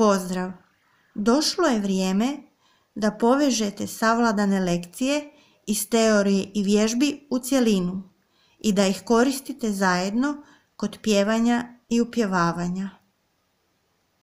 Pozdrav! Došlo je vrijeme da povežete savladane lekcije iz teorije i vježbi u cjelinu i da ih koristite zajedno kod pjevanja i upjevavanja.